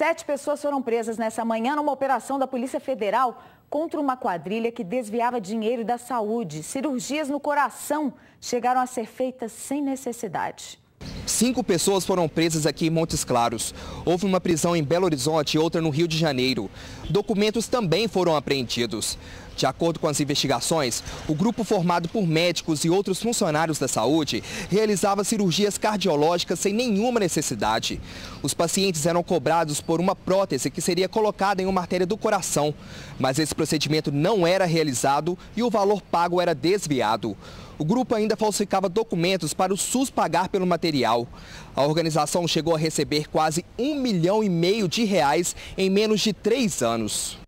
Sete pessoas foram presas nessa manhã numa operação da Polícia Federal contra uma quadrilha que desviava dinheiro da saúde. Cirurgias no coração chegaram a ser feitas sem necessidade. Cinco pessoas foram presas aqui em Montes Claros. Houve uma prisão em Belo Horizonte e outra no Rio de Janeiro. Documentos também foram apreendidos. De acordo com as investigações, o grupo formado por médicos e outros funcionários da saúde realizava cirurgias cardiológicas sem nenhuma necessidade. Os pacientes eram cobrados por uma prótese que seria colocada em uma artéria do coração, mas esse procedimento não era realizado e o valor pago era desviado. O grupo ainda falsificava documentos para o SUS pagar pelo material. A organização chegou a receber quase um milhão e meio de reais em menos de três anos.